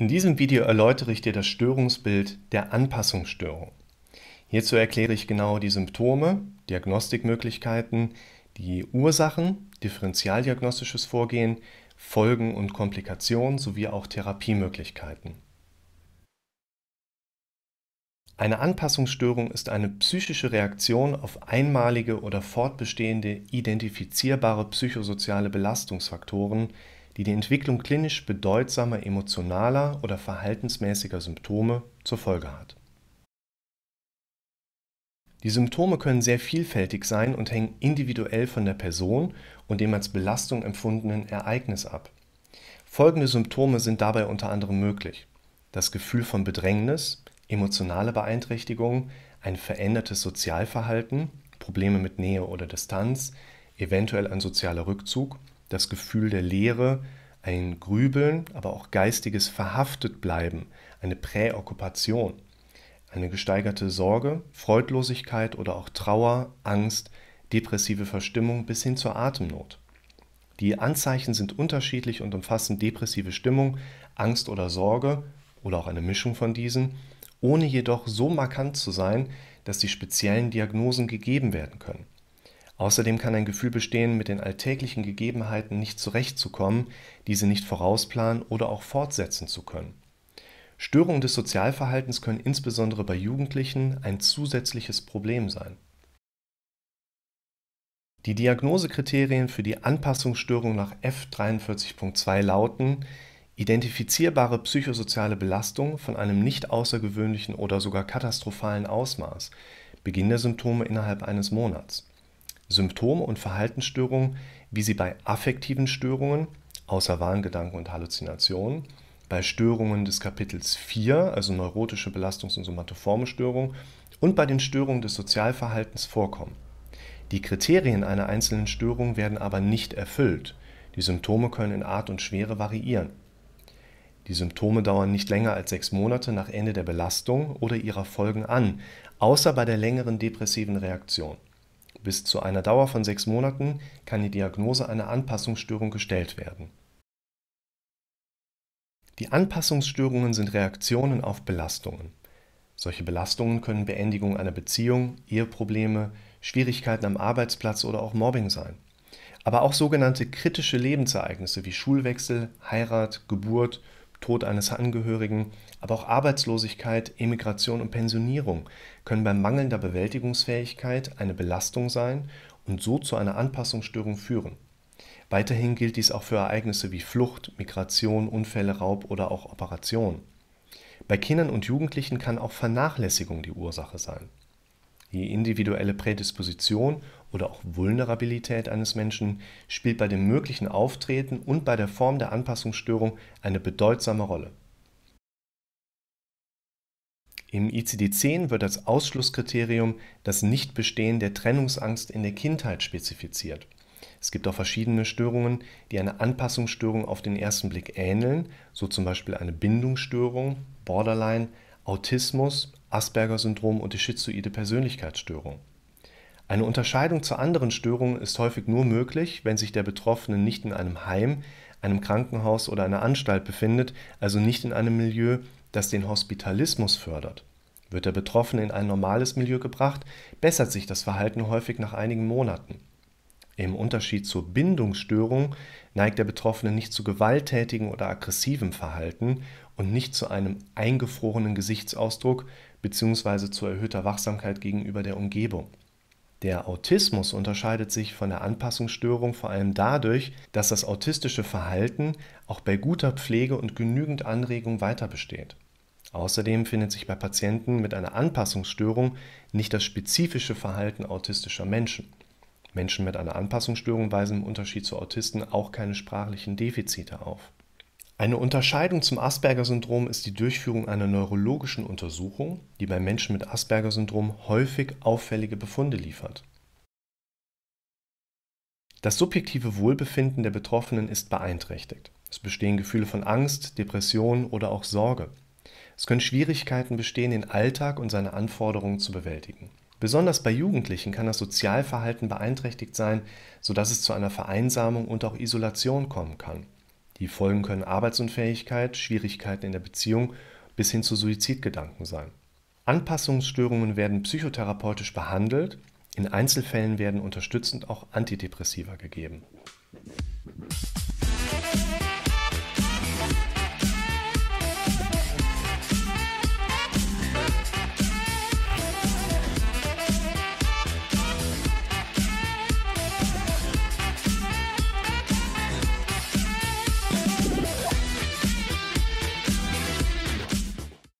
In diesem Video erläutere ich dir das Störungsbild der Anpassungsstörung. Hierzu erkläre ich genau die Symptome, Diagnostikmöglichkeiten, die Ursachen, differenzialdiagnostisches Vorgehen, Folgen und Komplikationen sowie auch Therapiemöglichkeiten. Eine Anpassungsstörung ist eine psychische Reaktion auf einmalige oder fortbestehende identifizierbare psychosoziale Belastungsfaktoren, die die Entwicklung klinisch bedeutsamer emotionaler oder verhaltensmäßiger Symptome zur Folge hat. Die Symptome können sehr vielfältig sein und hängen individuell von der Person und dem als Belastung empfundenen Ereignis ab. Folgende Symptome sind dabei unter anderem möglich. Das Gefühl von Bedrängnis, emotionale Beeinträchtigung, ein verändertes Sozialverhalten, Probleme mit Nähe oder Distanz, eventuell ein sozialer Rückzug das Gefühl der Leere, ein Grübeln, aber auch geistiges Verhaftetbleiben, eine Präokkupation, eine gesteigerte Sorge, Freudlosigkeit oder auch Trauer, Angst, depressive Verstimmung bis hin zur Atemnot. Die Anzeichen sind unterschiedlich und umfassen depressive Stimmung, Angst oder Sorge oder auch eine Mischung von diesen, ohne jedoch so markant zu sein, dass die speziellen Diagnosen gegeben werden können. Außerdem kann ein Gefühl bestehen, mit den alltäglichen Gegebenheiten nicht zurechtzukommen, diese nicht vorausplanen oder auch fortsetzen zu können. Störungen des Sozialverhaltens können insbesondere bei Jugendlichen ein zusätzliches Problem sein. Die Diagnosekriterien für die Anpassungsstörung nach F43.2 lauten identifizierbare psychosoziale Belastung von einem nicht außergewöhnlichen oder sogar katastrophalen Ausmaß, Beginn der Symptome innerhalb eines Monats Symptome und Verhaltensstörungen, wie sie bei affektiven Störungen, außer Wahngedanken und Halluzinationen, bei Störungen des Kapitels 4, also neurotische Belastungs- und somatoforme Störungen, und bei den Störungen des Sozialverhaltens vorkommen. Die Kriterien einer einzelnen Störung werden aber nicht erfüllt. Die Symptome können in Art und Schwere variieren. Die Symptome dauern nicht länger als sechs Monate nach Ende der Belastung oder ihrer Folgen an, außer bei der längeren depressiven Reaktion. Bis zu einer Dauer von sechs Monaten kann die Diagnose einer Anpassungsstörung gestellt werden. Die Anpassungsstörungen sind Reaktionen auf Belastungen. Solche Belastungen können Beendigung einer Beziehung, Eheprobleme, Schwierigkeiten am Arbeitsplatz oder auch Mobbing sein. Aber auch sogenannte kritische Lebensereignisse wie Schulwechsel, Heirat, Geburt Tod eines Angehörigen, aber auch Arbeitslosigkeit, Emigration und Pensionierung können bei mangelnder Bewältigungsfähigkeit eine Belastung sein und so zu einer Anpassungsstörung führen. Weiterhin gilt dies auch für Ereignisse wie Flucht, Migration, Unfälle, Raub oder auch Operationen. Bei Kindern und Jugendlichen kann auch Vernachlässigung die Ursache sein. Die individuelle Prädisposition oder auch Vulnerabilität eines Menschen spielt bei dem möglichen Auftreten und bei der Form der Anpassungsstörung eine bedeutsame Rolle. Im ICD-10 wird als Ausschlusskriterium das Nichtbestehen der Trennungsangst in der Kindheit spezifiziert. Es gibt auch verschiedene Störungen, die einer Anpassungsstörung auf den ersten Blick ähneln, so zum Beispiel eine Bindungsstörung, Borderline, Autismus, Asperger-Syndrom und die schizoide Persönlichkeitsstörung. Eine Unterscheidung zu anderen Störungen ist häufig nur möglich, wenn sich der Betroffene nicht in einem Heim, einem Krankenhaus oder einer Anstalt befindet, also nicht in einem Milieu, das den Hospitalismus fördert. Wird der Betroffene in ein normales Milieu gebracht, bessert sich das Verhalten häufig nach einigen Monaten. Im Unterschied zur Bindungsstörung neigt der Betroffene nicht zu gewalttätigem oder aggressivem Verhalten und nicht zu einem eingefrorenen Gesichtsausdruck bzw. zu erhöhter Wachsamkeit gegenüber der Umgebung. Der Autismus unterscheidet sich von der Anpassungsstörung vor allem dadurch, dass das autistische Verhalten auch bei guter Pflege und genügend Anregung weiter besteht. Außerdem findet sich bei Patienten mit einer Anpassungsstörung nicht das spezifische Verhalten autistischer Menschen. Menschen mit einer Anpassungsstörung weisen im Unterschied zu Autisten auch keine sprachlichen Defizite auf eine Unterscheidung zum Asperger-Syndrom ist die Durchführung einer neurologischen Untersuchung, die bei Menschen mit Asperger-Syndrom häufig auffällige Befunde liefert. Das subjektive Wohlbefinden der Betroffenen ist beeinträchtigt. Es bestehen Gefühle von Angst, Depression oder auch Sorge. Es können Schwierigkeiten bestehen, den Alltag und seine Anforderungen zu bewältigen. Besonders bei Jugendlichen kann das Sozialverhalten beeinträchtigt sein, sodass es zu einer Vereinsamung und auch Isolation kommen kann. Die Folgen können Arbeitsunfähigkeit, Schwierigkeiten in der Beziehung bis hin zu Suizidgedanken sein. Anpassungsstörungen werden psychotherapeutisch behandelt, in Einzelfällen werden unterstützend auch Antidepressiva gegeben.